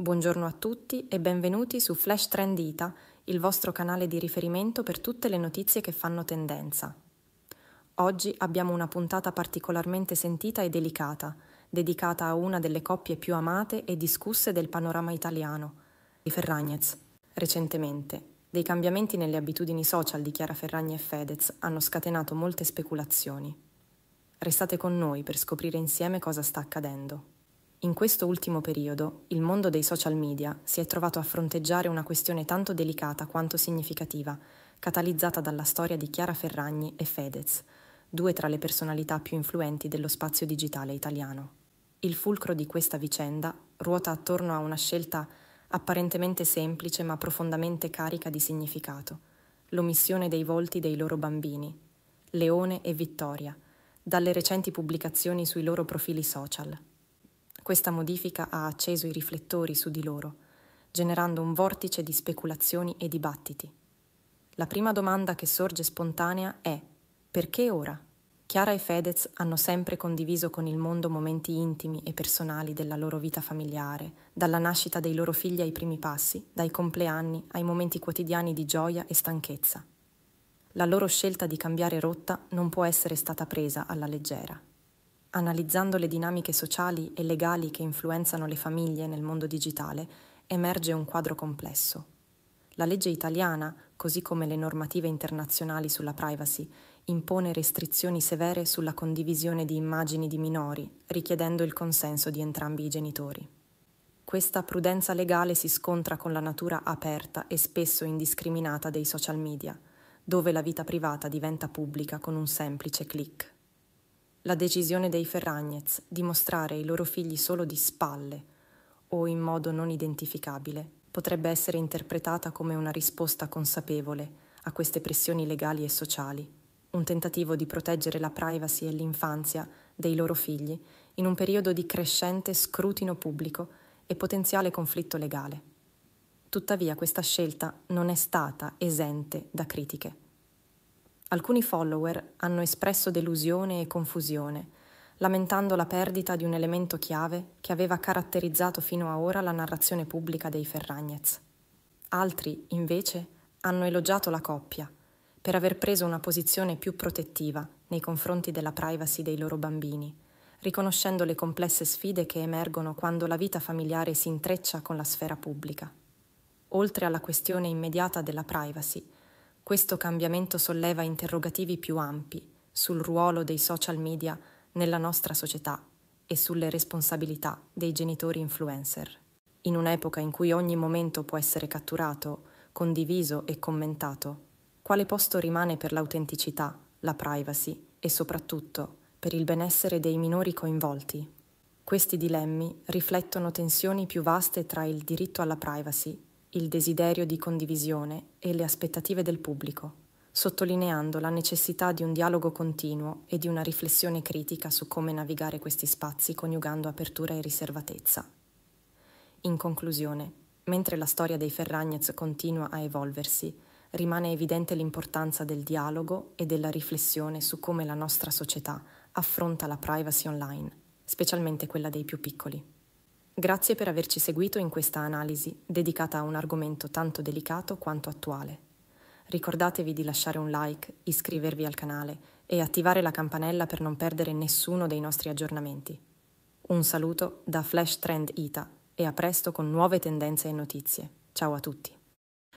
Buongiorno a tutti e benvenuti su Flash Trend Ita, il vostro canale di riferimento per tutte le notizie che fanno tendenza. Oggi abbiamo una puntata particolarmente sentita e delicata, dedicata a una delle coppie più amate e discusse del panorama italiano, di Ferragnez. Recentemente, dei cambiamenti nelle abitudini social di Chiara Ferragni e Fedez hanno scatenato molte speculazioni. Restate con noi per scoprire insieme cosa sta accadendo. In questo ultimo periodo, il mondo dei social media si è trovato a fronteggiare una questione tanto delicata quanto significativa, catalizzata dalla storia di Chiara Ferragni e Fedez, due tra le personalità più influenti dello spazio digitale italiano. Il fulcro di questa vicenda ruota attorno a una scelta apparentemente semplice ma profondamente carica di significato, l'omissione dei volti dei loro bambini, Leone e Vittoria, dalle recenti pubblicazioni sui loro profili social. Questa modifica ha acceso i riflettori su di loro, generando un vortice di speculazioni e dibattiti. La prima domanda che sorge spontanea è perché ora? Chiara e Fedez hanno sempre condiviso con il mondo momenti intimi e personali della loro vita familiare, dalla nascita dei loro figli ai primi passi, dai compleanni ai momenti quotidiani di gioia e stanchezza. La loro scelta di cambiare rotta non può essere stata presa alla leggera. Analizzando le dinamiche sociali e legali che influenzano le famiglie nel mondo digitale, emerge un quadro complesso. La legge italiana, così come le normative internazionali sulla privacy, impone restrizioni severe sulla condivisione di immagini di minori, richiedendo il consenso di entrambi i genitori. Questa prudenza legale si scontra con la natura aperta e spesso indiscriminata dei social media, dove la vita privata diventa pubblica con un semplice click la decisione dei Ferragnez di mostrare i loro figli solo di spalle o in modo non identificabile potrebbe essere interpretata come una risposta consapevole a queste pressioni legali e sociali, un tentativo di proteggere la privacy e l'infanzia dei loro figli in un periodo di crescente scrutino pubblico e potenziale conflitto legale. Tuttavia questa scelta non è stata esente da critiche Alcuni follower hanno espresso delusione e confusione, lamentando la perdita di un elemento chiave che aveva caratterizzato fino a ora la narrazione pubblica dei Ferragnez. Altri, invece, hanno elogiato la coppia per aver preso una posizione più protettiva nei confronti della privacy dei loro bambini, riconoscendo le complesse sfide che emergono quando la vita familiare si intreccia con la sfera pubblica. Oltre alla questione immediata della privacy, questo cambiamento solleva interrogativi più ampi sul ruolo dei social media nella nostra società e sulle responsabilità dei genitori influencer. In un'epoca in cui ogni momento può essere catturato, condiviso e commentato, quale posto rimane per l'autenticità, la privacy e soprattutto per il benessere dei minori coinvolti? Questi dilemmi riflettono tensioni più vaste tra il diritto alla privacy il desiderio di condivisione e le aspettative del pubblico, sottolineando la necessità di un dialogo continuo e di una riflessione critica su come navigare questi spazi coniugando apertura e riservatezza. In conclusione, mentre la storia dei Ferragnez continua a evolversi, rimane evidente l'importanza del dialogo e della riflessione su come la nostra società affronta la privacy online, specialmente quella dei più piccoli. Grazie per averci seguito in questa analisi dedicata a un argomento tanto delicato quanto attuale. Ricordatevi di lasciare un like, iscrivervi al canale e attivare la campanella per non perdere nessuno dei nostri aggiornamenti. Un saluto da Flash Trend Ita e a presto con nuove tendenze e notizie. Ciao a tutti!